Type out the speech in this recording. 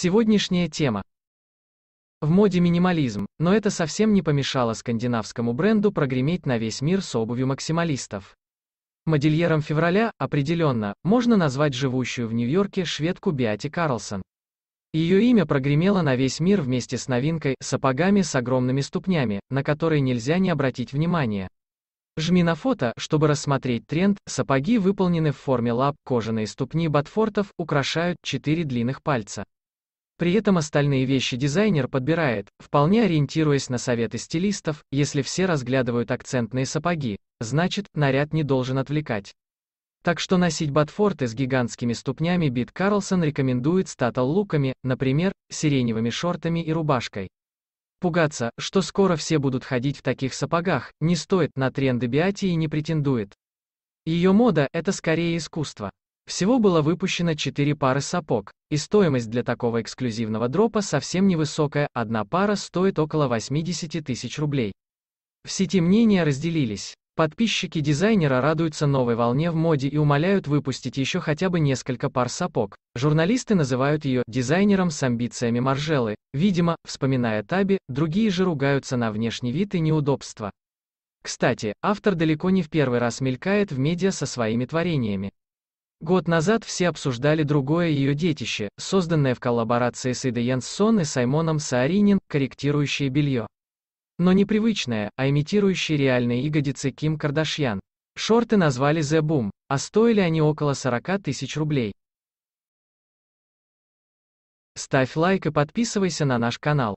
Сегодняшняя тема. В моде минимализм, но это совсем не помешало скандинавскому бренду прогреметь на весь мир с обувью максималистов. Модельером февраля, определенно, можно назвать живущую в Нью-Йорке шведку Биати Карлсон. Ее имя прогремело на весь мир вместе с новинкой «Сапогами с огромными ступнями», на которые нельзя не обратить внимания. Жми на фото, чтобы рассмотреть тренд, сапоги выполнены в форме лап, кожаные ступни ботфортов украшают 4 длинных пальца. При этом остальные вещи дизайнер подбирает, вполне ориентируясь на советы стилистов, если все разглядывают акцентные сапоги, значит, наряд не должен отвлекать. Так что носить ботфорты с гигантскими ступнями Бит Карлсон рекомендует статал луками, например, сиреневыми шортами и рубашкой. Пугаться, что скоро все будут ходить в таких сапогах, не стоит, на тренды биати и не претендует. Ее мода – это скорее искусство. Всего было выпущено 4 пары сапог, и стоимость для такого эксклюзивного дропа совсем невысокая, одна пара стоит около 80 тысяч рублей. В сети мнения разделились. Подписчики дизайнера радуются новой волне в моде и умоляют выпустить еще хотя бы несколько пар сапог. Журналисты называют ее «дизайнером с амбициями Маржелы». Видимо, вспоминая Таби, другие же ругаются на внешний вид и неудобства. Кстати, автор далеко не в первый раз мелькает в медиа со своими творениями. Год назад все обсуждали другое ее детище, созданное в коллаборации с Ида Янссон и Саймоном Сааринин, корректирующее белье. Но не привычное, а имитирующее реальные ягодицы Ким Кардашьян. Шорты назвали The Boom, а стоили они около 40 тысяч рублей. Ставь лайк и подписывайся на наш канал.